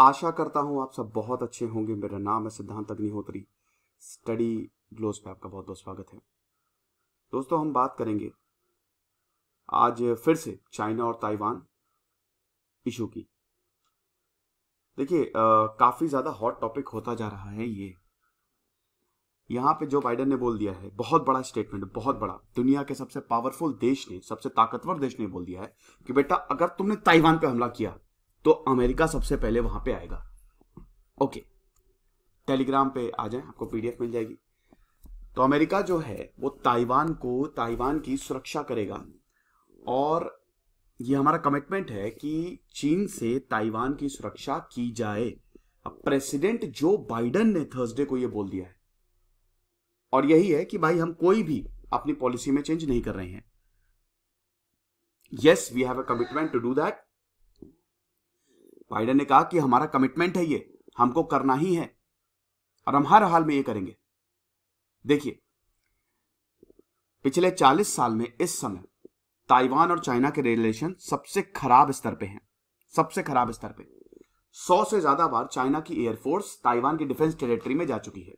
आशा करता हूँ आप सब बहुत अच्छे होंगे मेरा नाम है सिद्धांत अग्निहोत्री स्टडी ग्लोस पे आपका बहुत बहुत स्वागत है दोस्तों हम बात करेंगे आज फिर से चाइना और ताइवान इशू की देखिए काफ़ी ज़्यादा हॉट टॉपिक होता जा रहा है ये यहाँ पे जो बाइडन ने बोल दिया है बहुत बड़ा स्टेटमेंट बहुत बड़ा दुनिया के सबसे पावरफुल देश ने सबसे ताकतवर देश ने बोल दिया है कि बेटा अगर तुमने ताइवान पे हमला किया तो अमेरिका सबसे पहले वहां पे आएगा ओके टेलीग्राम पे आ जाए आपको पीडीएफ मिल जाएगी तो अमेरिका जो है वो ताइवान को ताइवान की सुरक्षा करेगा और ये हमारा कमिटमेंट है कि चीन से ताइवान की सुरक्षा की जाए अब प्रेसिडेंट जो बाइडन ने थर्सडे को ये बोल दिया है और यही है कि भाई हम कोई भी अपनी पॉलिसी में चेंज नहीं कर रहे हैं yes we have a commitment to do that Biden ने कहा कि हमारा कमिटमेंट है ये हमको करना ही है और हम हर हाल में ये करेंगे देखिए पिछले 40 साल में इस समय ताइवान और चाइना के रिलेशन सबसे खराब स्तर पे हैं सबसे खराब स्तर पे सौ से ज्यादा बार चाइना की एयरफोर्स ताइवान की डिफेंस टेरिटरी में जा चुकी है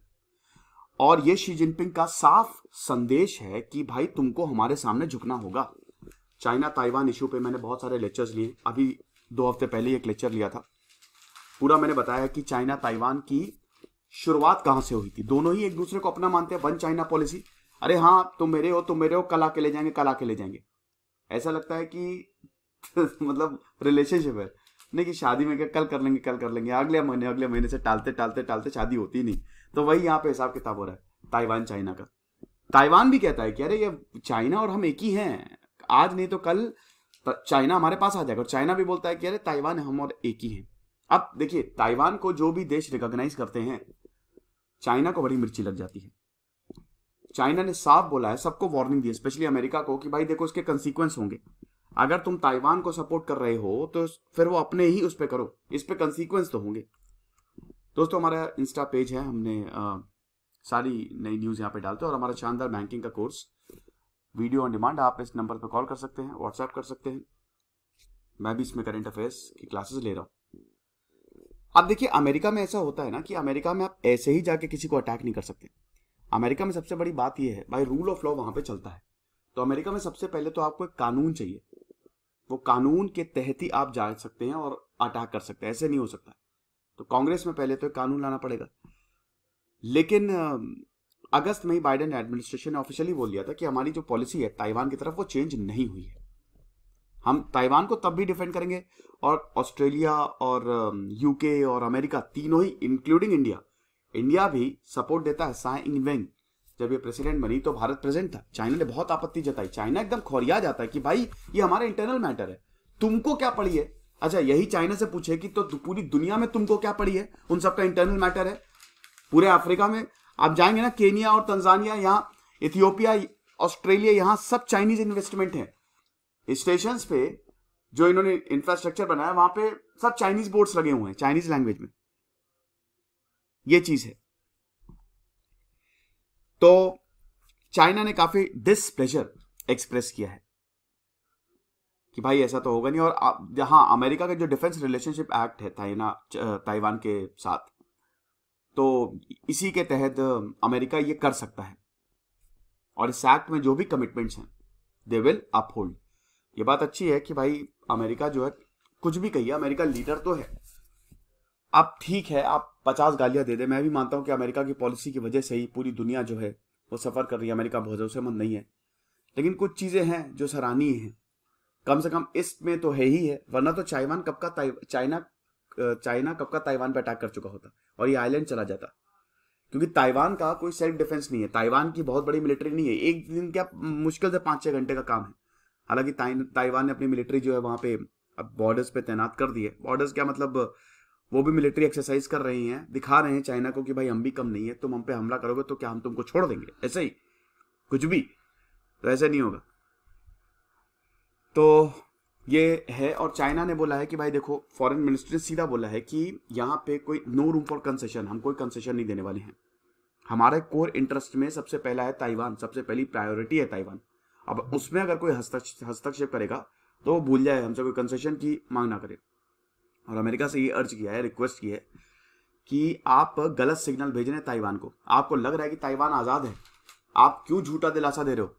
और ये शी जिनपिंग का साफ संदेश है कि भाई तुमको हमारे सामने झुकना होगा चाइना ताइवान इशू पे मैंने बहुत सारे लेक्चर्स लिए अभी दो हफ्ते पहले एक लेक्चर लिया था पूरा मैंने बताया कि चाइना ताइवान की शुरुआत कहां से हुई थी दोनों ही एक दूसरे को अपना मानते हैं वन चाइना पॉलिसी अरे हाँ तुम मेरे हो तुम मेरे हो कला के ले जाएंगे कला के ले जाएंगे ऐसा लगता है कि मतलब रिलेशनशिप है नहीं कि शादी में क्या कल कर लेंगे कल कर लेंगे अगले महीने अगले महीने से टालते टालते टालते शादी होती नहीं तो वही यहाँ पे हिसाब किताब हो रहा है ताइवान चाइना का ताइवान भी कहता है कि अरे ये चाइना और हम एक ही हैं आज नहीं तो कल तो चाइना हमारे पास आ जाएगा और चाइना भी बोलता है कि अरे ताइवान हम और एक ही हैं अब देखिए ताइवान को जो भी देश रिकॉग्नाइज करते हैं चाइना को बड़ी मिर्ची लग जाती है चाइना ने साफ बोला है सबको वार्निंग दी स्पेशली अमेरिका को कि भाई देखो इसके कंसिक्वेंस होंगे अगर तुम ताइवान को सपोर्ट कर रहे हो तो फिर वो अपने ही उस पर करो इस पर कंसिक्वेंस तो होंगे दोस्तों हमारा इंस्टा पेज है हमने आ, सारी नई न्यूज़ यहाँ पे डालते हैं और हमारा शानदार बैंकिंग का कोर्स वीडियो ऑन डिमांड आप इस नंबर पर कॉल कर सकते हैं व्हाट्सएप कर सकते हैं मैं भी इसमें करेंट अफेयर्स की क्लासेस ले रहा हूँ अब देखिए अमेरिका में ऐसा होता है ना कि अमेरिका में आप ऐसे ही जाके किसी को अटैक नहीं कर सकते अमेरिका में सबसे बड़ी बात यह है भाई रूल ऑफ लॉ वहां पे चलता है तो अमेरिका में सबसे पहले तो आपको एक कानून चाहिए वो कानून के तहत ही आप जा सकते हैं और अटैक कर सकते हैं ऐसे नहीं हो सकता तो कांग्रेस में पहले तो एक कानून लाना पड़ेगा लेकिन अगस्त में ही बाइडेन एडमिनिस्ट्रेशन ने ऑफिशियली बोल दिया था कि हमारी जो पॉलिसी है ताइवान की तरफ वो चेंज नहीं हुई है हम ताइवान को तब भी डिफेंड करेंगे और ऑस्ट्रेलिया और यूके um, और अमेरिका तीनों ही इंक्लूडिंग इंडिया इंडिया भी सपोर्ट देता है साय इंग जब ये प्रेसिडेंट बनी तो भारत प्रेजेंट था चाइना ने बहुत आपत्ति जताई चाइना एकदम खोरिया जाता है कि भाई ये हमारा इंटरनल मैटर है तुमको क्या पड़ी है अच्छा यही चाइना से पूछे कि तो पूरी दुनिया में तुमको क्या पड़ी है उन सबका इंटरनल मैटर है पूरे अफ्रीका में आप जाएंगे ना केनिया और तंजानिया यहाँ इथियोपिया ऑस्ट्रेलिया यहाँ सब चाइनीज इन्वेस्टमेंट है स्टेशन पे जो इन्होंने इंफ्रास्ट्रक्चर बनाया वहां पे सब चाइनीज बोर्ड्स लगे हुए हैं चाइनीज लैंग्वेज में ये चीज है तो चाइना ने काफी डिसप्लेजर एक्सप्रेस किया है कि भाई ऐसा तो होगा नहीं और जहां अमेरिका का जो डिफेंस रिलेशनशिप एक्ट है ताइना ताइवान के साथ तो इसी के तहत अमेरिका ये कर सकता है और इस एक्ट में जो भी कमिटमेंट्स हैं दे विल अपहोल्ड ये बात अच्छी है कि भाई अमेरिका जो है कुछ भी कहिए अमेरिका लीडर तो है आप ठीक है आप पचास गालियां दे दे मैं भी मानता हूं कि अमेरिका की पॉलिसी की वजह से ही पूरी दुनिया जो है वो सफ़र कर रही है अमेरिका बहुत भरोसेमंद नहीं है लेकिन कुछ चीज़ें हैं जो सराहनीय हैं कम से कम इसमें तो है ही है वरना तो चाइवान कब का चाइना चाइना कब का ताइवान पर अटैक कर चुका होता और ये आइलैंड चला जाता क्योंकि ताइवान का कोई सेल्फ डिफेंस नहीं है ताइवान की बहुत बड़ी मिलिट्री नहीं है एक दिन क्या मुश्किल से पांच छह घंटे का काम है हालांकि ताइवान ने अपनी मिलिट्री जो है वहां पे अब बॉर्डर्स पे तैनात कर दी है बॉर्डर्स क्या मतलब वो भी मिलिट्री एक्सरसाइज कर रही हैं दिखा रहे हैं चाइना को कि भाई हम भी कम नहीं है तुम हम पे हमला करोगे तो क्या हम तुमको छोड़ देंगे ऐसे ही कुछ भी तो ऐसे नहीं होगा तो ये है और चाइना ने बोला है कि भाई देखो फॉरेन मिनिस्ट्री ने सीधा बोला है कि यहाँ पे कोई नो रूम फॉर कंसेशन हम कोई कंसेशन नहीं देने वाले हैं हमारे कोर इंटरेस्ट में सबसे पहला है ताइवान सबसे पहली प्रायोरिटी है ताइवान अब उसमें अगर कोई हस्तक्षेप करेगा तो वो भूल जाए हमसे कोई कंसेशन की मांग ना करे और अमेरिका से ये अर्ज किया है रिक्वेस्ट की है कि आप गलत सिग्नल भेज रहे हैं ताइवान को आपको लग रहा है कि ताइवान आजाद है आप क्यों झूठा दिलासा दे रहे हो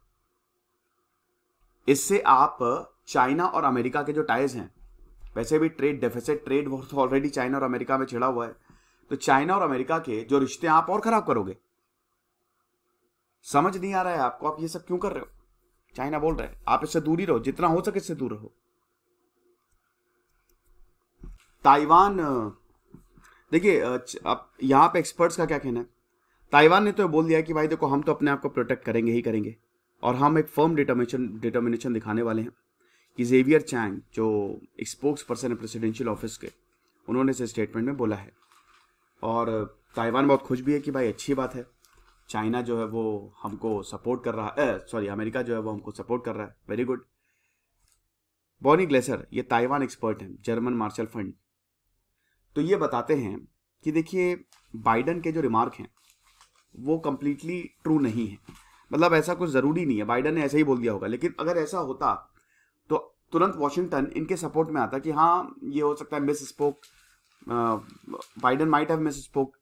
इससे आप चाइना और अमेरिका के जो टाइज हैं वैसे भी ट्रेड डेफिसिट ट्रेड वॉर तो ऑलरेडी चाइना और अमेरिका में छिड़ा हुआ है तो चाइना और अमेरिका के जो रिश्ते आप और खराब करोगे समझ नहीं आ रहा है आपको आप ये सब क्यों कर रहे हो चाइना बोल रहा है आप इससे दूर ही रहो जितना हो सके इससे दूर रहो ताइवान देखिए आप यहां पे एक्सपर्ट्स का क्या कहना है ताइवान ने तो बोल दिया कि भाई देखो हम तो अपने आप को प्रोटेक्ट करेंगे ही करेंगे और हम एक फर्म डिटर्मिनेशन डिटर्मिनेशन दिखाने वाले हैं कि जेवियर चैंग जो एक स्पोक्स पर्सन है प्रेसिडेंशियल ऑफिस के उन्होंने इसे स्टेटमेंट में बोला है और ताइवान बहुत खुश भी है कि भाई अच्छी बात है चाइना जो है वो हमको सपोर्ट कर रहा है सॉरी अमेरिका जो है वो हमको सपोर्ट कर रहा है वेरी गुड बॉनी ग्लेसर ये ताइवान एक्सपर्ट हैं जर्मन मार्शल फंड तो ये बताते हैं कि देखिए बाइडन के जो रिमार्क हैं वो कम्प्लीटली ट्रू नहीं है मतलब ऐसा कुछ ज़रूरी नहीं है बाइडन ने ऐसा ही बोल दिया होगा लेकिन अगर ऐसा होता तुरंत वॉशिंगटन इनके सपोर्ट में आता कि हाँ ये हो सकता है misspoke Biden might have misspoke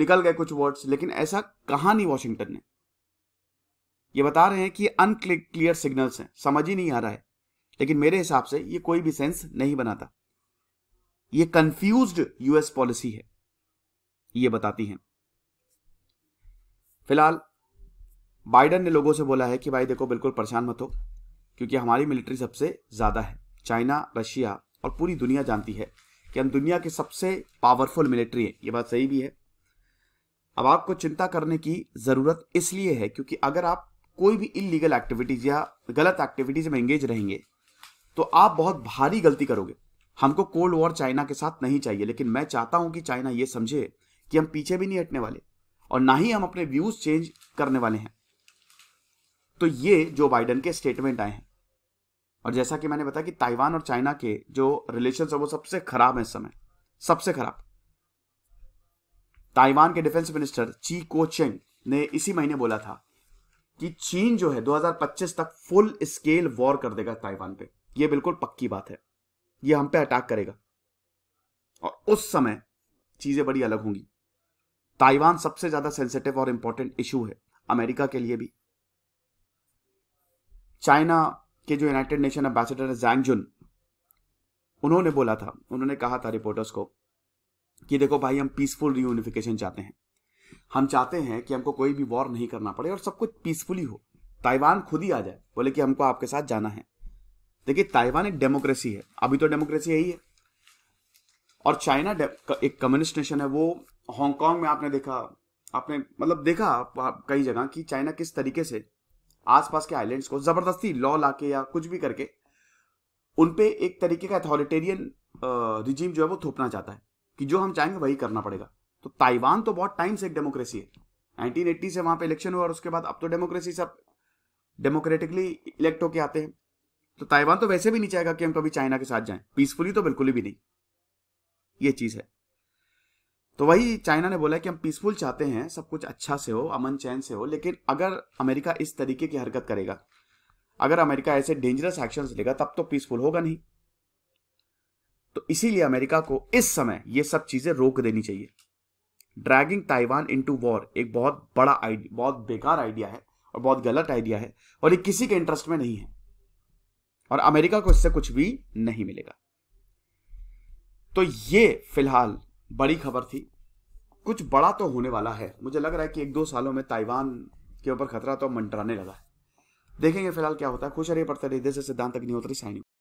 निकल गए कुछ वर्ड्स लेकिन ऐसा कहा नहीं वॉशिंगटन ने ये बता रहे हैं कि क्लियर सिग्नल्स हैं समझ ही नहीं आ रहा है लेकिन मेरे हिसाब से ये कोई भी सेंस नहीं बनाता ये कंफ्यूज यूएस पॉलिसी है ये बताती हैं फिलहाल बाइडन ने लोगों से बोला है कि भाई देखो बिल्कुल परेशान मत हो क्योंकि हमारी मिलिट्री सबसे ज़्यादा है चाइना रशिया और पूरी दुनिया जानती है कि हम दुनिया की सबसे पावरफुल मिलिट्री है ये बात सही भी है अब आपको चिंता करने की ज़रूरत इसलिए है क्योंकि अगर आप कोई भी इलीगल एक्टिविटीज़ या गलत एक्टिविटीज़ में एंगेज रहेंगे तो आप बहुत भारी गलती करोगे हमको कोल्ड वॉर चाइना के साथ नहीं चाहिए लेकिन मैं चाहता हूं कि चाइना ये समझे कि हम पीछे भी नहीं हटने वाले और ना ही हम अपने व्यूज़ चेंज करने वाले हैं तो ये जो बाइडन के स्टेटमेंट आए हैं और जैसा कि मैंने बताया कि ताइवान और चाइना के जो रिलेशन है वो सबसे खराब है इस समय सबसे खराब ताइवान के डिफेंस मिनिस्टर ची को चेंग ने इसी महीने बोला था कि चीन जो है 2025 तक फुल स्केल वॉर कर देगा ताइवान पे यह बिल्कुल पक्की बात है ये हम पे अटैक करेगा और उस समय चीजें बड़ी अलग होंगी ताइवान सबसे ज्यादा सेंसिटिव और इंपॉर्टेंट इशू है अमेरिका के लिए भी चाइना के जो यूनाइटेड नेशन एम्बेसडर है जुन उन्होंने बोला था उन्होंने कहा था रिपोर्टर्स को कि देखो भाई हम पीसफुल रीयूनिफिकेशन चाहते हैं हम चाहते हैं कि हमको कोई भी वॉर नहीं करना पड़े और सब कुछ पीसफुली हो ताइवान खुद ही आ जाए बोले कि हमको आपके साथ जाना है देखिए ताइवान एक डेमोक्रेसी है अभी तो डेमोक्रेसी यही है और चाइना एक कम्युनिस्ट नेशन है वो हांगकांग में आपने देखा आपने मतलब देखा आप, कई जगह कि चाइना किस तरीके से आसपास के आइलैंड्स को जबरदस्ती लॉ लाके या कुछ भी करके उनपे एक तरीके का अथॉरिटेरियन रिजीम जो है वो थोपना चाहता है कि जो हम चाहेंगे वही करना पड़ेगा तो ताइवान तो बहुत टाइम से एक डेमोक्रेसी है 1980 से वहां पे इलेक्शन हुआ और उसके बाद अब तो डेमोक्रेसी सब डेमोक्रेटिकली इलेक्ट होके आते हैं तो ताइवान तो वैसे भी नहीं चाहेगा कि हम कभी चाइना के साथ जाएं पीसफुली तो बिल्कुल भी नहीं ये चीज है तो वही चाइना ने बोला कि हम पीसफुल चाहते हैं सब कुछ अच्छा से हो अमन चैन से हो लेकिन अगर अमेरिका इस तरीके की हरकत करेगा अगर अमेरिका ऐसे डेंजरस एक्शन लेगा तब तो पीसफुल होगा नहीं तो इसीलिए अमेरिका को इस समय ये सब चीजें रोक देनी चाहिए ड्रैगिंग ताइवान इनटू वॉर एक बहुत बड़ा आइडिया बहुत बेकार आइडिया है और बहुत गलत आइडिया है और ये किसी के इंटरेस्ट में नहीं है और अमेरिका को इससे कुछ भी नहीं मिलेगा तो ये फिलहाल बड़ी खबर थी कुछ बड़ा तो होने वाला है मुझे लग रहा है कि एक दो सालों में ताइवान के ऊपर खतरा तो मंडराने लगा है देखेंगे फिलहाल क्या होता है खुश रहिए पड़ता रहिए सिद्धांत अग्निहोत्री साइनिंग